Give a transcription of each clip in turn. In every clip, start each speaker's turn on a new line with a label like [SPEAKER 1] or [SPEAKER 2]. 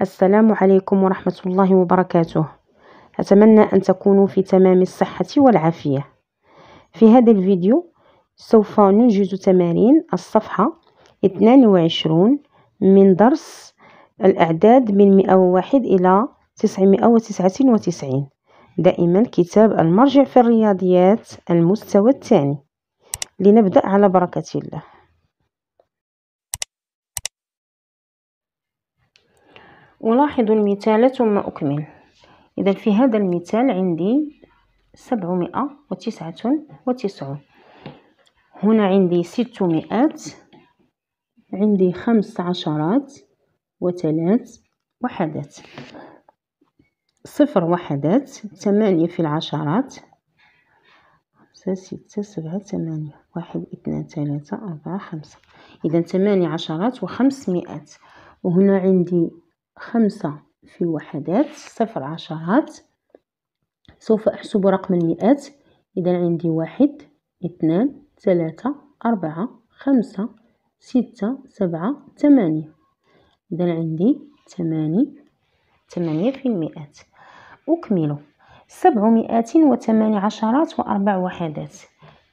[SPEAKER 1] السلام عليكم ورحمة الله وبركاته أتمنى أن تكونوا في تمام الصحة والعافية في هذا الفيديو سوف ننجز تمارين الصفحة 22 من درس الأعداد من 101 إلى 999 دائما كتاب المرجع في الرياضيات المستوى الثاني لنبدأ على بركة الله ألاحظ المثال ثم أكمل إذا في هذا المثال عندي سبعمائة وتسعة وتسعون هنا عندي ستمائات عندي خمس عشرات وثلاث وحدات صفر وحدات ثمانية في العشرات خمسة ستة سبعة ثمانية واحد اثنان ثلاثة أربعة خمسة إذا ثمانية عشرات وخمس مئات وهنا عندي خمسة في الوحدات صفر عشرات سوف أحسب رقم المئات إذا عندي واحد اثنان ثلاثة أربعة خمسة ستة سبعة ثمانية إذا عندي ثمانية ثمانية في المئات سبع سبعمائة وثمان عشرات وأربع وحدات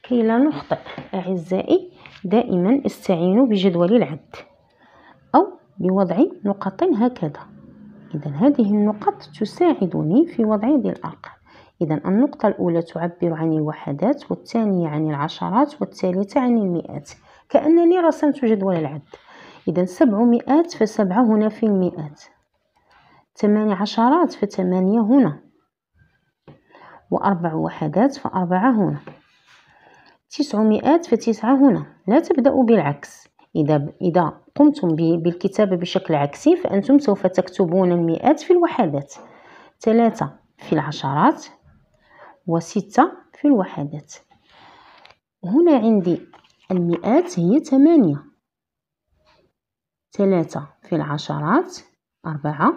[SPEAKER 1] كي لا نخطئ أعزائي دائما استعينوا بجدول العد بوضع نقط هكذا إذا هذه النقط تساعدني في وضع ذي الأرقام إذا النقطة الأولى تعبر عن الوحدات والثانية عن العشرات والثالثة عن المئات كأنني رسمت جدول العد إذا مئات فسبعة هنا في المئات ثماني عشرات فثمانية هنا وأربع وحدات فأربعة هنا مئات فتسعة هنا لا تبدأ بالعكس إذا, إذا قمتم بالكتابة بشكل عكسي فأنتم سوف تكتبون المئات في الوحدات ثلاثة في العشرات وستة في الوحدات هنا عندي المئات هي ثمانية ثلاثة في العشرات أربعة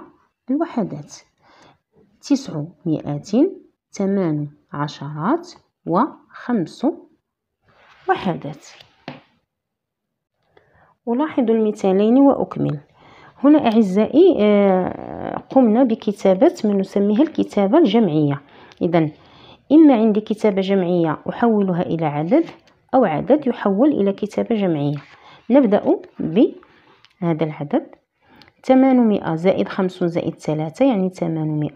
[SPEAKER 1] الوحدات تسع مئات ثمان عشرات وخمس وحدات ولاحظوا المثالين وأكمل هنا أعزائي آه، قمنا بكتابة ما نسميها الكتابة الجمعية إذا إما عندي كتابة جمعية أحولها إلى عدد أو عدد يحول إلى كتابة جمعية نبدأ بهذا العدد 800 زائد 50 زائد 3 يعني 800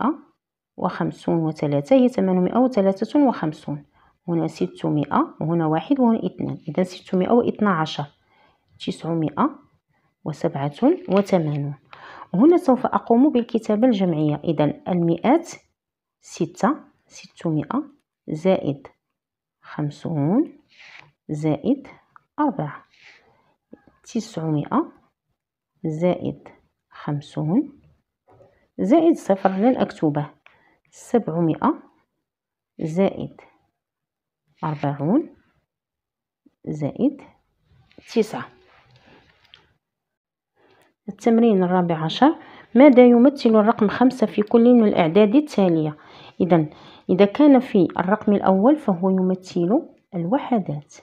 [SPEAKER 1] و3 هي 853 هنا 600 وهنا 1 وهنا 2 إذا 612 تسعمائة وسبعة وثمانون هنا سوف أقوم بالكتابة الجمعية إذا المئات ستة ستمائة زائد خمسون زائد أربعة تسعمائة زائد خمسون زائد صفر لن أكتبه سبعمائة زائد أربعون زائد تسعة التمرين الرابع عشر ماذا يمثل الرقم خمسة في كل من الأعداد التالية إذا إذا كان في الرقم الأول فهو يمثل الوحدات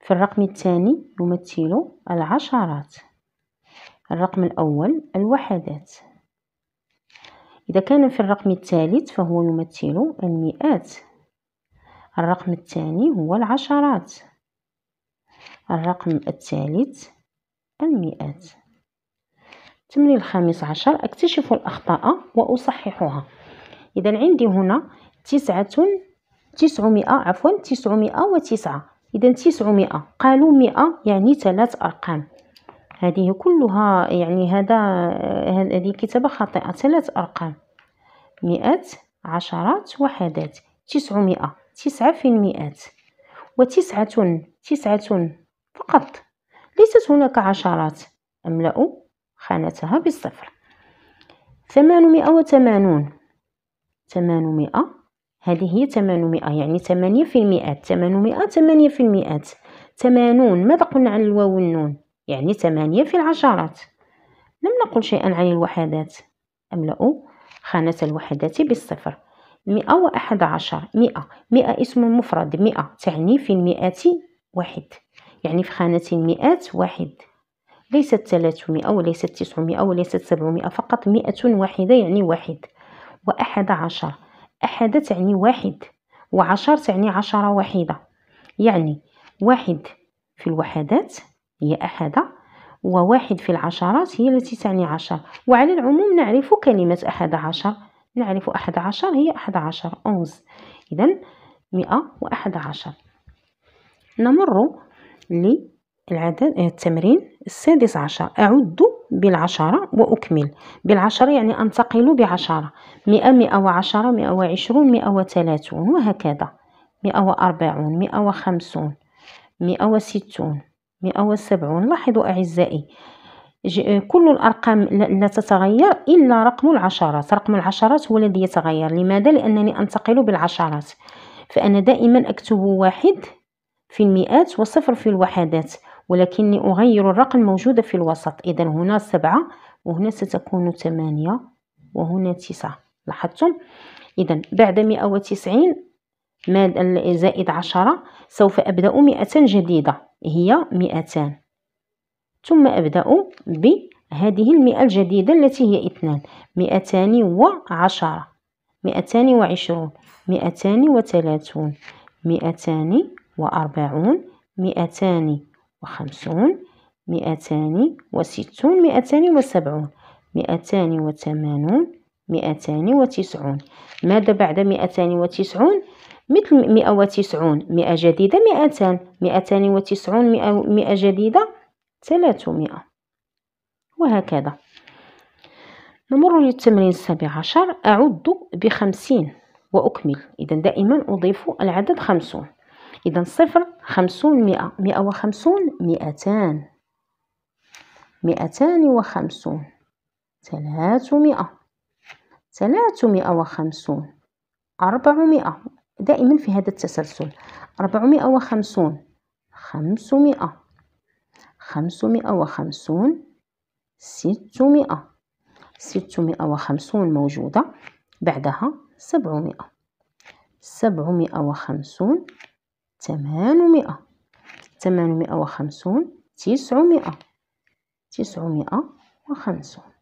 [SPEAKER 1] في الرقم الثاني يمثل العشرات الرقم الأول الوحدات إذا كان في الرقم الثالث فهو يمثل المئات الرقم الثاني هو العشرات الرقم الثالث المئات من الخامس عشر أكتشف الأخطاء وأصححها إذا عندي هنا تسعة تسعمائة عفوا تسعمائة وتسعة إذا تسعمائة قالوا مئة يعني ثلاث أرقام هذه كلها يعني هذا هذه كتابة خاطئة ثلاث أرقام مئة عشرات وحدات تسعمائة تسعة في المئات وتسعة تسعة فقط ليست هناك عشرات أملأ خانتها بالصفر ثمانمائة وثمانون ثمانمائة هذه هي ثمانمائة يعني ثمانية في المئات ثمانمائة ثمانية في المئات ثمانون ماذا قلنا عن الواو والنون يعني ثمانية في العشرات لم نقل شيئا عن الوحدات أملأ خانة الوحدات بالصفر مئة وأحد عشر مئة مئة اسم مفرد مئة تعني في المئات واحد يعني في خانة المئات واحد ليست 300 أو ليست 900 أو ليست 700 فقط 100 واحدة يعني واحد وأحد عشر أحد تعني واحد وعشر تعني عشرة واحدة يعني واحد في الوحدات هي أحد وواحد في العشرات هي التي تعني عشر وعلى العموم نعرف كلمة أحد عشر نعرف أحد عشر هي أحد عشر أونز إذا مئة وأحد عشر نمر للعدد التمرين السادس عشر أعد بالعشرة وأكمل بالعشرة يعني أنتقل بعشرة مئة مئة وعشرة مئة وعشرون مئة وثلاثون وهكذا مئة وأربعون مئة وخمسون مئة وستون مئة وسبعون لاحظوا أعزائي كل الأرقام لا تتغير إلا رقم العشرات رقم العشرات هو الذي يتغير لماذا؟ لأنني أنتقل بالعشرات فأنا دائما أكتب واحد في المئات وصفر في الوحدات ولكني أغير الرقم الموجودة في الوسط إذا هنا سبعة وهنا ستكون ثمانية وهنا تسعة لاحظتم إذا بعد مئة وتسعين زائد عشرة سوف أبدأ مئة جديدة هي مئتان ثم أبدأ بهذه المئة الجديدة التي هي اثنان مئتان وعشرة مئتان وعشرون مئتان وثلاثون مئتان وأربعون مئتان وخمسون مئتان وستون مئتان وسبعون مئتان وثمانون مئتان وتسعون ماذا بعد مئتان وتسعون؟ مثل مئة وتسعون مئة جديدة مئتان مئتان وتسعون مئة, مئة جديدة ثلاثمائة وهكذا نمر للتمرين السابع عشر أعد بخمسين وأكمل إذا دائما أضيف العدد خمسون إذا صفر خمسون مئة مئة وخمسون مئتان مئتان وخمسون ثلاثمائة ثلاثمائة وخمسون أربعمائة دائما في هذا التسلسل أربعمائة وخمسون خمسمائة خمسمائة وخمسون ستمائة ستمائة وخمسون موجودة بعدها سبعمائة سبعمائة وخمسون ثمانمائة ثمانمائة وخمسون تسعمائة تسعمائة وخمسون